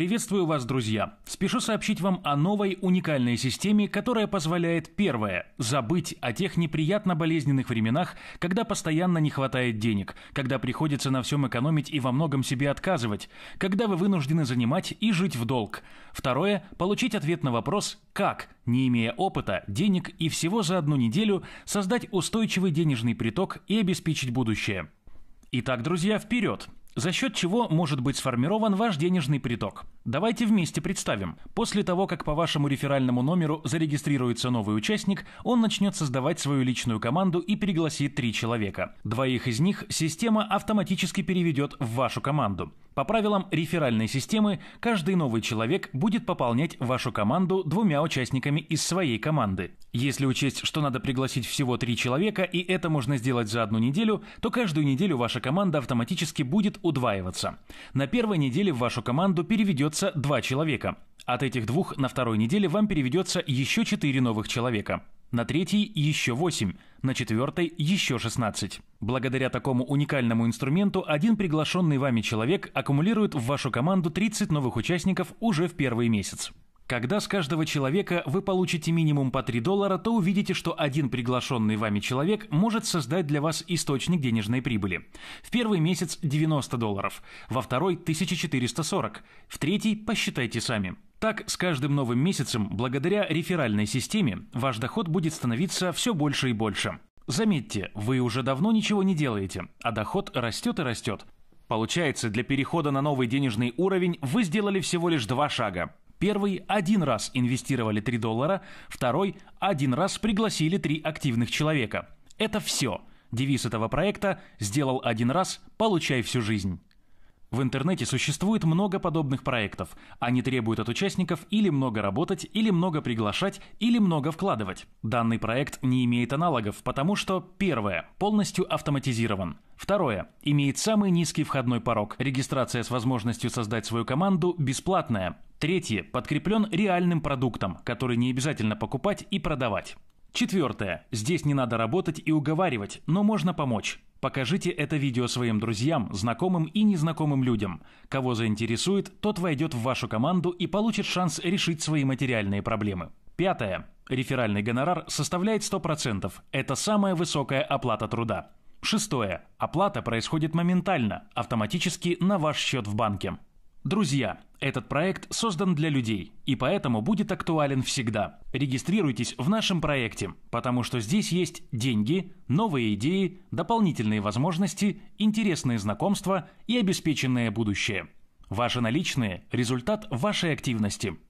Приветствую вас, друзья! Спешу сообщить вам о новой уникальной системе, которая позволяет, первое, забыть о тех неприятно болезненных временах, когда постоянно не хватает денег, когда приходится на всем экономить и во многом себе отказывать, когда вы вынуждены занимать и жить в долг. Второе, получить ответ на вопрос «как?», не имея опыта, денег и всего за одну неделю создать устойчивый денежный приток и обеспечить будущее. Итак, друзья, вперед! за счет чего может быть сформирован ваш денежный приток. Давайте вместе представим. После того, как по вашему реферальному номеру зарегистрируется новый участник, он начнет создавать свою личную команду и пригласит три человека. Двоих из них система автоматически переведет в вашу команду. По правилам реферальной системы, каждый новый человек будет пополнять вашу команду двумя участниками из своей команды. Если учесть, что надо пригласить всего три человека, и это можно сделать за одну неделю, то каждую неделю ваша команда автоматически будет удваиваться. На первой неделе в вашу команду переведется два человека. От этих двух на второй неделе вам переведется еще четыре новых человека. На третьей – еще восемь. на четвертой – еще шестнадцать. Благодаря такому уникальному инструменту один приглашенный вами человек аккумулирует в вашу команду 30 новых участников уже в первый месяц. Когда с каждого человека вы получите минимум по 3 доллара, то увидите, что один приглашенный вами человек может создать для вас источник денежной прибыли. В первый месяц 90 долларов, во второй 1440, в третий посчитайте сами. Так, с каждым новым месяцем, благодаря реферальной системе, ваш доход будет становиться все больше и больше. Заметьте, вы уже давно ничего не делаете, а доход растет и растет. Получается, для перехода на новый денежный уровень вы сделали всего лишь два шага. Первый один раз инвестировали 3 доллара, второй один раз пригласили три активных человека. Это все. Девиз этого проекта «Сделал один раз, получай всю жизнь». В интернете существует много подобных проектов. Они требуют от участников или много работать, или много приглашать, или много вкладывать. Данный проект не имеет аналогов, потому что первое – полностью автоматизирован. Второе. Имеет самый низкий входной порог. Регистрация с возможностью создать свою команду бесплатная. Третье. Подкреплен реальным продуктом, который не обязательно покупать и продавать. Четвертое. Здесь не надо работать и уговаривать, но можно помочь. Покажите это видео своим друзьям, знакомым и незнакомым людям. Кого заинтересует, тот войдет в вашу команду и получит шанс решить свои материальные проблемы. Пятое. Реферальный гонорар составляет 100%. Это самая высокая оплата труда. Шестое. Оплата происходит моментально, автоматически на ваш счет в банке. Друзья, этот проект создан для людей и поэтому будет актуален всегда. Регистрируйтесь в нашем проекте, потому что здесь есть деньги, новые идеи, дополнительные возможности, интересные знакомства и обеспеченное будущее. Ваши наличные – результат вашей активности –